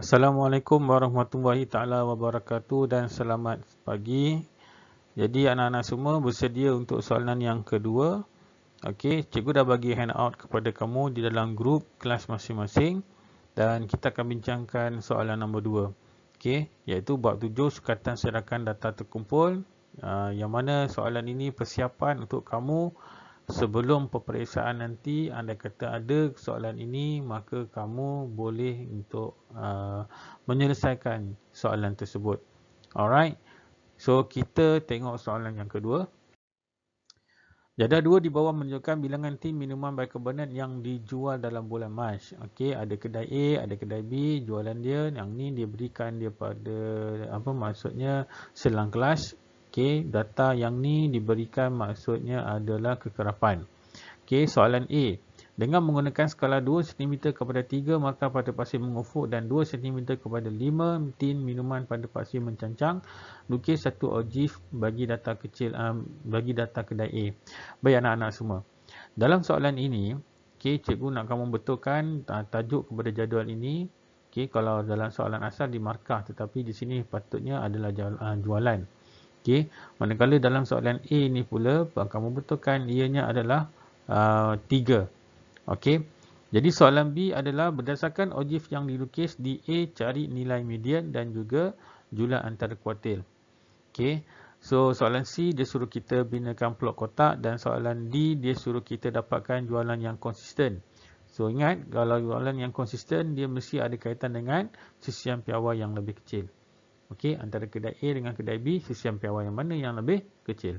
Assalamualaikum warahmatullahi taala wabarakatuh dan selamat pagi. Jadi anak-anak semua bersedia untuk soalan yang kedua. Okey, cikgu dah bagi handout kepada kamu di dalam grup kelas masing-masing dan kita akan bincangkan soalan nombor 2. Okey, iaitu bab 7 sukatan serahkan data terkumpul. Uh, yang mana soalan ini persiapan untuk kamu uh, sebelum peperiksaan nanti anda kata ada soalan ini maka kamu boleh untuk uh, menyelesaikan soalan tersebut. Alright. So kita tengok soalan yang kedua. Jadah dua di bawah menunjukkan bilangan tim minuman bicarbonate yang dijual dalam bulan Mac. Okey, ada kedai A, ada kedai B, jualan dia yang ni dia berikan dia pada apa maksudnya selang kelas Okey, data yang ni diberikan maksudnya adalah kekerapan. Okey, soalan A. Dengan menggunakan skala 2 cm kepada 3 maka pada pasir mengufuk dan 2 cm kepada 5 tin minuman pada pasir mencancang, lukis satu ogive bagi data kecil um, bagi data kedai A. Baik anak-anak semua. Dalam soalan ini, okey, cikgu nak kamu betulkan tajuk kepada jadual ini. Okey, kalau dalam soalan asal di markah tetapi di sini patutnya adalah uh, jualan. Okey, manakala dalam soalan A ni pula kamu betulkan ianya adalah uh, tiga. Uh, Okey. Jadi soalan B adalah berdasarkan ogif yang dilukis di A cari nilai median dan juga jumlah antara kuartil. Okey. So soalan C dia suruh kita binakan plot kotak dan soalan D dia suruh kita dapatkan jualan yang konsisten. So ingat kalau jualan yang konsisten dia mesti ada kaitan dengan sisian piawai yang lebih kecil. Okey, antara kedai A dengan kedai B, sisi ampiawan yang mana yang lebih kecil.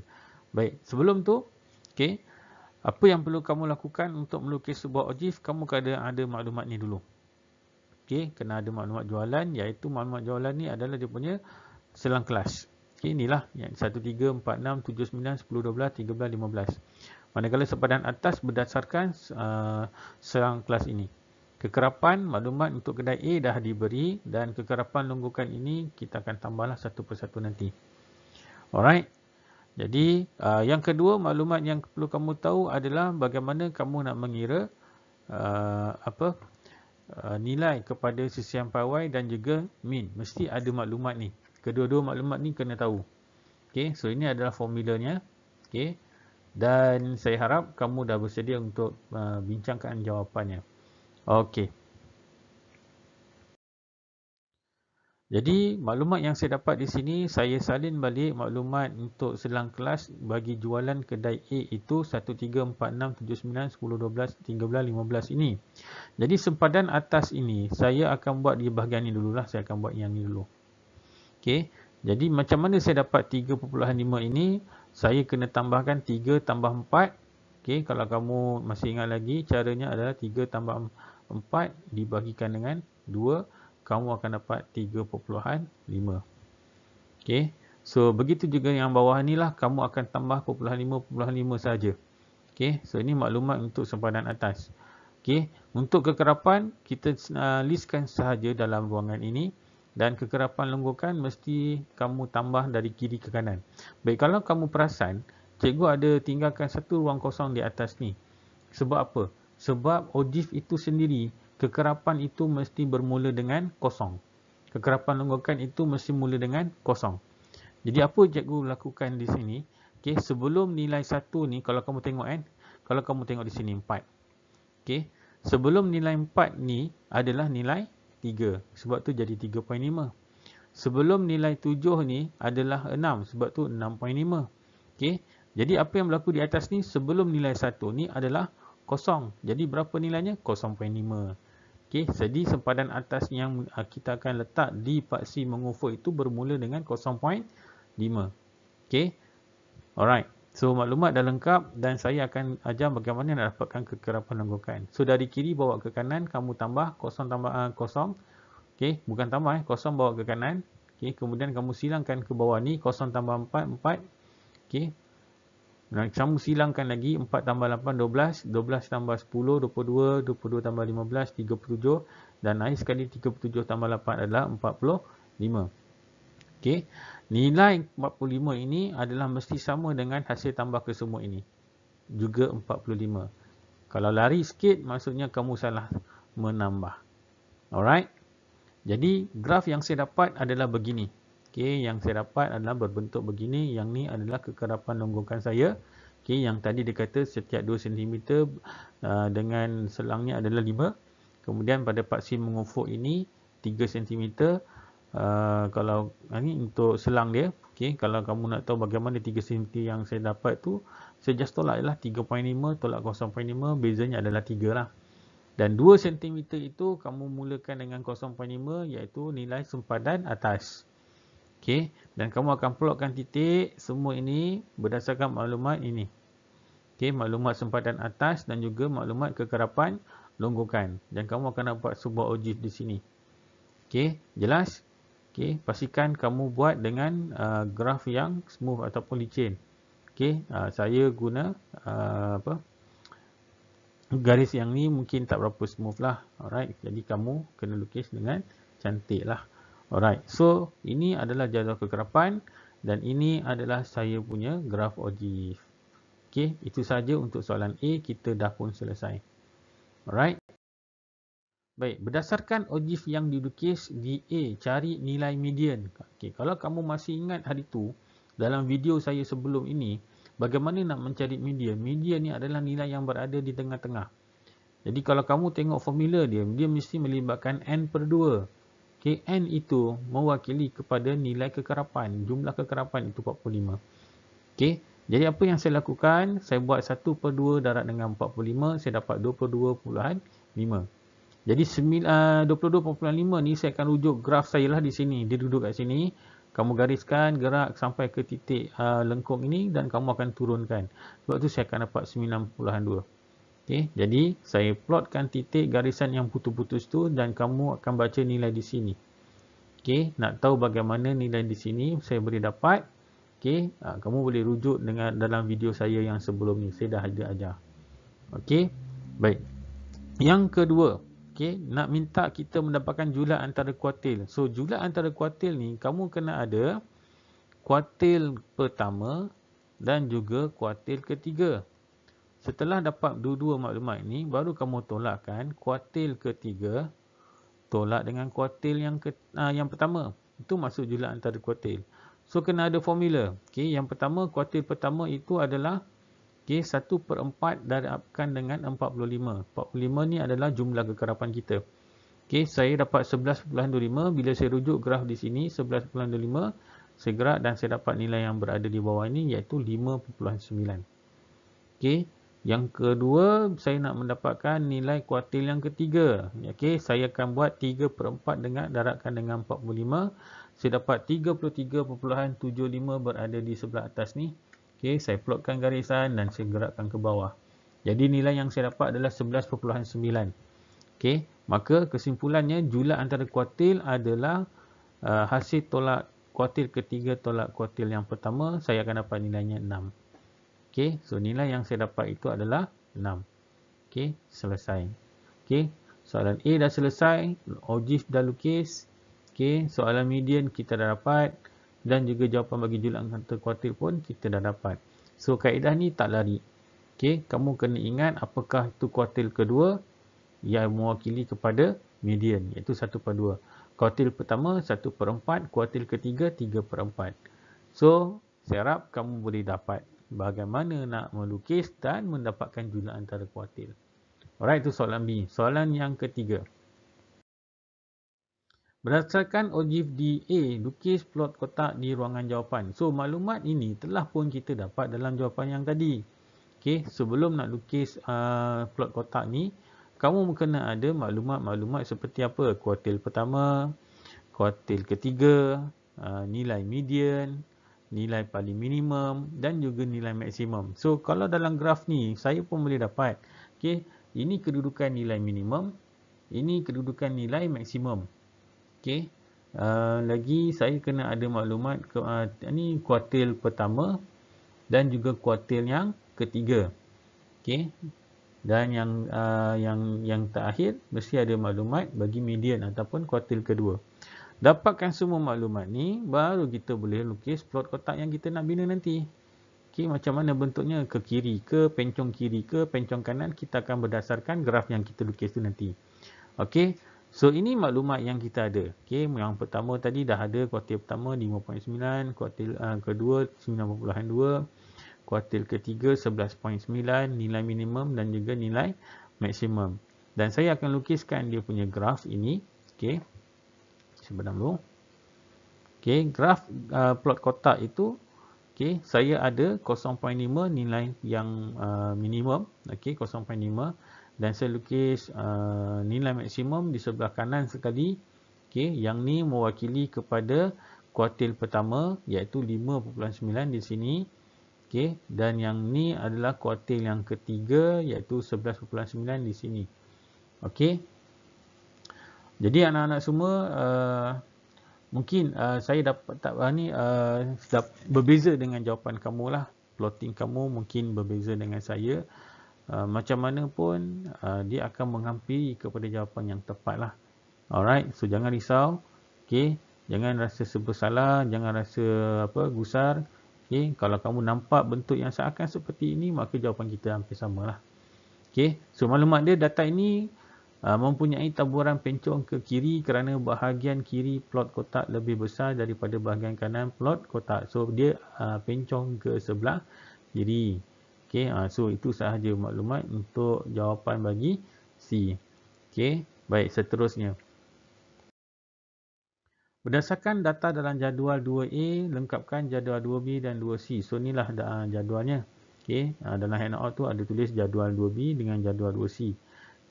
Baik, sebelum tu, okey, apa yang perlu kamu lakukan untuk melukis sebuah ogif, kamu kena ada maklumat ni dulu. Okey, kena ada maklumat jualan, iaitu maklumat jualan ni adalah dia punya selang kelas. Okey, inilah yang 1, 3, 4, 6, 7, 9, 10, 12, 13, 15. Manakala sepadan atas berdasarkan uh, selang kelas ini kekerapan maklumat untuk kedai A dah diberi dan kekerapan longgokan ini kita akan tambahlah satu persatu nanti. Alright. Jadi uh, yang kedua maklumat yang perlu kamu tahu adalah bagaimana kamu nak mengira uh, apa uh, nilai kepada sisian pawai dan juga min. Mesti ada maklumat ni. Kedua-dua maklumat ni kena tahu. Okay, so ini adalah formulanya. Okay, dan saya harap kamu dah bersedia untuk uh, bincangkan jawapannya. Okey. Jadi maklumat yang saya dapat di sini, saya salin balik maklumat untuk selang kelas bagi jualan kedai A itu 1346791215 ini. Jadi sempadan atas ini, saya akan buat di bahagian ini dululah, saya akan buat yang ini dulu. Okey. Jadi macam mana saya dapat 3.5 ini? Saya kena tambahkan 3 tambah 4. Okey, kalau kamu masih ingat lagi caranya adalah 3 tambah 4 dibahagikan dengan 2, kamu akan dapat 3.5. Okay. So, begitu juga yang bawah ni lah, kamu akan tambah 0.5.5 saja. Okay. So, ini maklumat untuk sempadan atas. Okay. Untuk kekerapan, kita uh, listkan sahaja dalam ruangan ini. Dan kekerapan longgokan mesti kamu tambah dari kiri ke kanan. Baik, kalau kamu perasan, cikgu ada tinggalkan satu ruang kosong di atas ni. Sebab apa? sebab ojif itu sendiri kekerapan itu mesti bermula dengan kosong kekerapan longgokan itu mesti mula dengan kosong jadi apa cikgu lakukan di sini okey sebelum nilai 1 ni kalau kamu tengok kan kalau kamu tengok di sini 4 okey sebelum nilai 4 ni adalah nilai 3 sebab tu jadi 3.5 Sebelum nilai 7 ni adalah 6 sebab tu 6.5. Okey. Jadi apa yang berlaku di atas ni sebelum nilai 1 ni adalah kosong. Jadi berapa nilainya? 0.5. Okey, jadi sempadan atas yang ah, kita akan letak di paksi mengufur itu bermula dengan 0.5. Okey. Alright. So maklumat dah lengkap dan saya akan ajar bagaimana nak dapatkan kekerapan longgokan. So dari kiri bawa ke kanan, kamu tambah kosong tambah uh, kosong. Okey, bukan tambah eh, kosong bawa ke kanan. Okey, kemudian kamu silangkan ke bawah ni kosong tambah 4 4. Okey, kamu silangkan lagi 4 tambah 8 12 12 tambah 10 22 22 tambah 15 37 Dan naik sekali 37 tambah 8 adalah 45 Okey Nilai 45 ini adalah mesti sama dengan hasil tambah kesemua ini Juga 45 Kalau lari sikit maksudnya kamu salah menambah Alright Jadi graf yang saya dapat adalah begini Okey, yang saya dapat adalah berbentuk begini. Yang ni adalah kekerapan longgokan saya. Okey, yang tadi dia kata setiap 2 cm uh, dengan selangnya adalah 5. Kemudian pada paksi mengufuk ini 3 cm. Uh, kalau ini ah, untuk selang dia. Okey, kalau kamu nak tahu bagaimana 3 cm yang saya dapat tu, saya just tolak ialah 3.5 tolak 0.5 bezanya adalah 3 lah. Dan 2 cm itu kamu mulakan dengan 0.5 iaitu nilai sempadan atas. Okey, dan kamu akan plotkan titik semua ini berdasarkan maklumat ini. Okey, maklumat sempadan atas dan juga maklumat kekerapan longgokan. Dan kamu akan dapat sebuah ogif di sini. Okey, jelas? Okey, pastikan kamu buat dengan uh, graf yang smooth ataupun licin. Okey, uh, saya guna uh, apa? garis yang ni mungkin tak berapa smooth lah. Alright, jadi kamu kena lukis dengan cantik lah. Alright, so ini adalah jadual kekerapan dan ini adalah saya punya graf ogif. Okay, itu saja untuk soalan A, kita dah pun selesai. Alright. Baik, berdasarkan ogif yang dilukis di A, cari nilai median. Okay, kalau kamu masih ingat hari tu, dalam video saya sebelum ini, bagaimana nak mencari median? Median ni adalah nilai yang berada di tengah-tengah. Jadi kalau kamu tengok formula dia, dia mesti melibatkan N per 2. KN itu mewakili kepada nilai kekerapan, jumlah kekerapan itu 45. Okey, jadi apa yang saya lakukan? Saya buat 1 per 2 darat dengan 45, saya dapat 2 per 2.5. Jadi 22.5 ah, ni saya akan rujuk graf saya lah di sini, dia duduk kat sini. Kamu gariskan gerak sampai ke titik ah, lengkung ini dan kamu akan turunkan. Sebab tu saya akan dapat 90.2. Okay, jadi saya plotkan titik garisan yang putus-putus tu dan kamu akan baca nilai di sini. Okay, nak tahu bagaimana nilai di sini saya boleh dapat. Okay, uh, ha, kamu boleh rujuk dengan dalam video saya yang sebelum ni. Saya dah ada ajar. Okay, baik. Yang kedua, okay, nak minta kita mendapatkan julat antara kuartil. So, julat antara kuartil ni kamu kena ada kuartil pertama dan juga kuartil ketiga. Setelah dapat dua-dua maklumat ini, baru kamu tolakkan kuartil ketiga tolak dengan kuartil yang ke, uh, yang pertama. Itu masuk jumlah antara kuartil. So kena ada formula. Okay, yang pertama kuartil pertama itu adalah okay 1/4 darabkan dengan 45. 45 ni adalah jumlah kekerapan kita. Okay, saya dapat 11.25 bila saya rujuk graf di sini 11.25 segera dan saya dapat nilai yang berada di bawah ini iaitu 5.9. Okay. Yang kedua, saya nak mendapatkan nilai kuartil yang ketiga. Okey, saya akan buat 3 per 4 dengan daratkan dengan 45. Saya dapat 33.75 berada di sebelah atas ni. Okey, saya plotkan garisan dan saya gerakkan ke bawah. Jadi nilai yang saya dapat adalah 11.9. Okey, maka kesimpulannya jumlah antara kuartil adalah uh, hasil tolak kuartil ketiga tolak kuartil yang pertama. Saya akan dapat nilainya 6. Okey, so nilai yang saya dapat itu adalah 6. Okey, selesai. Okey, soalan A dah selesai, ogif dah lukis. Okey, soalan median kita dah dapat dan juga jawapan bagi julang kanter kuartil pun kita dah dapat. So kaedah ni tak lari. Okey, kamu kena ingat apakah itu kuartil kedua yang mewakili kepada median iaitu 1/2. Kuartil pertama 1/4, kuartil ketiga 3/4. So, saya harap kamu boleh dapat bagaimana nak melukis dan mendapatkan jumlah antara kuartil. Alright, itu soalan B. Soalan yang ketiga. Berdasarkan ogif DA, lukis plot kotak di ruangan jawapan. So, maklumat ini telah pun kita dapat dalam jawapan yang tadi. Okay, sebelum nak lukis uh, plot kotak ni, kamu kena ada maklumat-maklumat seperti apa? Kuartil pertama, kuartil ketiga, uh, nilai median, nilai paling minimum dan juga nilai maksimum. So kalau dalam graf ni saya pun boleh dapat. Okey, ini kedudukan nilai minimum, ini kedudukan nilai maksimum. Okey. Uh, lagi saya kena ada maklumat ke, uh, ni kuartil pertama dan juga kuartil yang ketiga. Okey. Dan yang uh, yang yang terakhir mesti ada maklumat bagi median ataupun kuartil kedua. Dapatkan semua maklumat ni, baru kita boleh lukis plot kotak yang kita nak bina nanti. Okay, macam mana bentuknya? Ke kiri ke, pencong kiri ke, pencong kanan? Kita akan berdasarkan graf yang kita lukis tu nanti. Okay, so ini maklumat yang kita ada. Okay, yang pertama tadi dah ada kuartil pertama 5.9, kuartil uh, kedua 9.2, kuartil ketiga 11.9, nilai minimum dan juga nilai maksimum. Dan saya akan lukiskan dia punya graf ini. Okay simpan dulu. Okey, graf uh, plot kotak itu okey, saya ada 0.5 nilai yang uh, minimum, okey 0.5 dan saya lukis uh, nilai maksimum di sebelah kanan sekali. Okey, yang ni mewakili kepada kuartil pertama iaitu 5.9 di sini. Okey, dan yang ni adalah kuartil yang ketiga iaitu 11.9 di sini. Okey. Jadi anak-anak semua uh, mungkin uh, saya dapat tak uh, ni uh, berbeza dengan jawapan kamu lah. Plotting kamu mungkin berbeza dengan saya. Uh, macam mana pun uh, dia akan menghampiri kepada jawapan yang tepat lah. Alright, so jangan risau. Okay, jangan rasa sebesalah, jangan rasa apa gusar. Okay, kalau kamu nampak bentuk yang seakan seperti ini, maka jawapan kita hampir sama lah. Okay, so maklumat dia data ini Ah, mempunyai taburan pencong ke kiri kerana bahagian kiri plot kotak lebih besar daripada bahagian kanan plot kotak. So, dia ah, pencong ke sebelah kiri. Okay, ah, so, itu sahaja maklumat untuk jawapan bagi C. Okay, baik, seterusnya. Berdasarkan data dalam jadual 2A, lengkapkan jadual 2B dan 2C. So, inilah jadualnya. Okay, dalam handout tu ada tulis jadual 2B dengan jadual 2C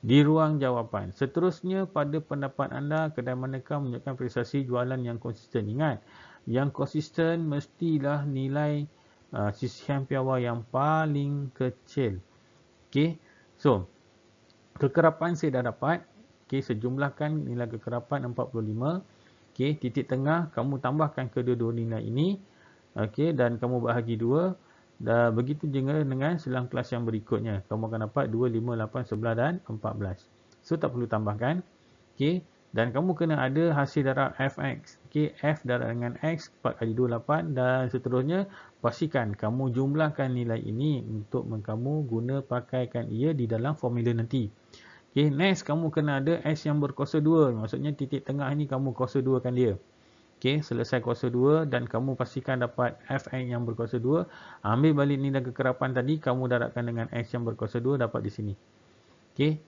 di ruang jawapan. Seterusnya, pada pendapat anda, kedai manakah menunjukkan prestasi jualan yang konsisten? Ingat, yang konsisten mestilah nilai uh, sisihan piawa yang paling kecil. Okay. So, kekerapan saya dah dapat. Okay, sejumlahkan nilai kekerapan 45. Okay, titik tengah, kamu tambahkan kedua-dua nilai ini. Okay, dan kamu bahagi dua. Dan begitu juga dengan selang kelas yang berikutnya. Kamu akan dapat 2, 5, 8, 11 dan 14. So, tak perlu tambahkan. Okay. Dan kamu kena ada hasil darab Fx. Okay. F darab dengan X 4 kali 2, 8. Dan seterusnya, pastikan kamu jumlahkan nilai ini untuk kamu guna pakaikan ia di dalam formula nanti. Okay. Next, kamu kena ada S yang berkuasa 2. Maksudnya, titik tengah ini kamu kuasa 2 kan dia. Okey, selesai kuasa 2 dan kamu pastikan dapat Fn yang berkuasa 2. Ambil balik nilai kekerapan tadi, kamu daratkan dengan X yang berkuasa 2 dapat di sini. Okey,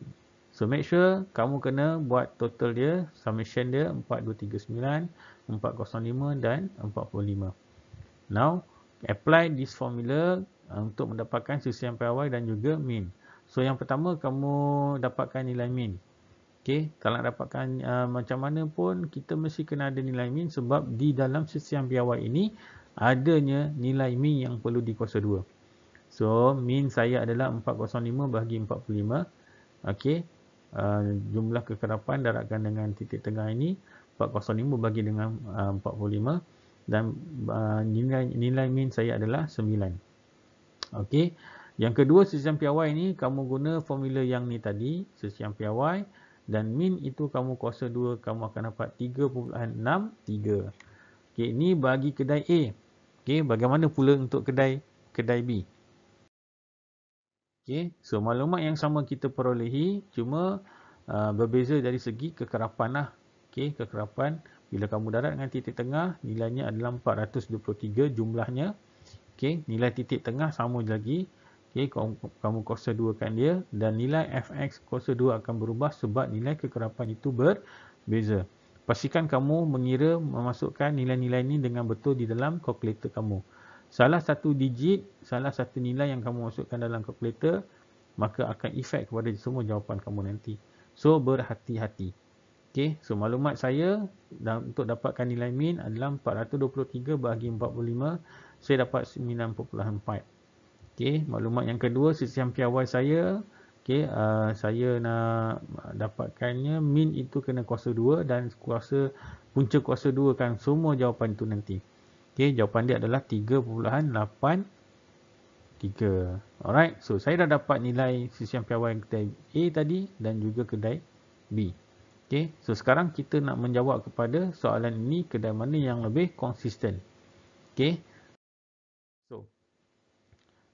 so make sure kamu kena buat total dia, summation dia 4239, 405 dan 45. Now, apply this formula uh, untuk mendapatkan CCMPY dan juga mean. So yang pertama, kamu dapatkan nilai mean. Okay, kalau nak dapatkan uh, macam mana pun kita mesti kena ada nilai min sebab di dalam sesiang biawai ini adanya nilai min yang perlu dikuasa 2. So, min saya adalah 405 bahagi 45. Okey, uh, jumlah kekerapan daratkan dengan titik tengah ini 405 bahagi dengan uh, 45 dan uh, nilai nilai min saya adalah 9. Okay, yang kedua sesiang piawai ini kamu guna formula yang ni tadi, sesiang piawai dan min itu kamu kuasa 2 kamu akan dapat 3.63 okey ni bagi kedai A okey bagaimana pula untuk kedai kedai B okey so maklumat yang sama kita perolehi cuma uh, berbeza dari segi kekerapanlah okey kekerapan bila kamu darat dengan titik tengah nilainya adalah 423 jumlahnya okey nilai titik tengah sama lagi Okay, kamu kuasa 2 kan dia dan nilai fx kuasa 2 akan berubah sebab nilai kekerapan itu berbeza. Pastikan kamu mengira memasukkan nilai-nilai ini dengan betul di dalam kalkulator kamu. Salah satu digit, salah satu nilai yang kamu masukkan dalam kalkulator maka akan efek kepada semua jawapan kamu nanti. So, berhati-hati. Okay, so maklumat saya dan untuk dapatkan nilai min adalah 423 bahagi 45, saya dapat 9.4. Okey, maklumat yang kedua sistem piawai saya, okey, uh, saya nak dapatkannya min itu kena kuasa 2 dan kuasa punca kuasa 2 kan semua jawapan itu nanti. Okey, jawapan dia adalah 3.8 3. Alright. So, saya dah dapat nilai sistem piawai kedai A tadi dan juga kedai B. Okey. So, sekarang kita nak menjawab kepada soalan ini kedai mana yang lebih konsisten. Okey.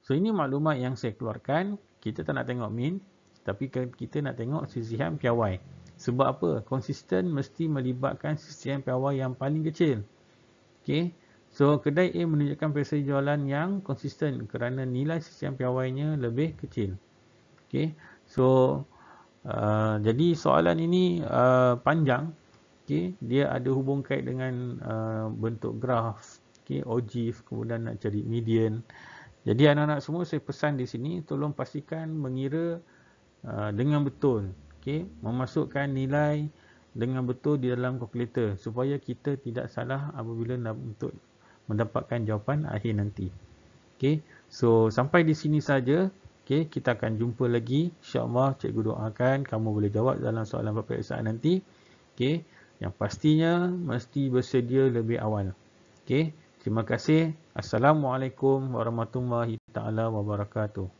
So ini maklumat yang saya keluarkan, kita tak nak tengok min, tapi kita nak tengok sisihan piawai. Sebab apa? Konsisten mesti melibatkan sisihan piawai yang paling kecil. Okay. So kedai A menunjukkan persaingan jualan yang konsisten kerana nilai sisihan piawainya lebih kecil. Okay. So uh, jadi soalan ini uh, panjang. Okay. Dia ada hubung kait dengan uh, bentuk graf. Okay. Ogif kemudian nak cari median. Uh, jadi anak-anak semua saya pesan di sini tolong pastikan mengira uh, dengan betul. Okey, memasukkan nilai dengan betul di dalam kalkulator supaya kita tidak salah apabila nak untuk mendapatkan jawapan akhir nanti. Okey. So sampai di sini saja. Okey, kita akan jumpa lagi. Insya-Allah cikgu doakan kamu boleh jawab dalam soalan peperiksaan nanti. Okey. Yang pastinya mesti bersedia lebih awal. Okey. Terima kasih. Assalamualaikum warahmatullahi taala wabarakatuh.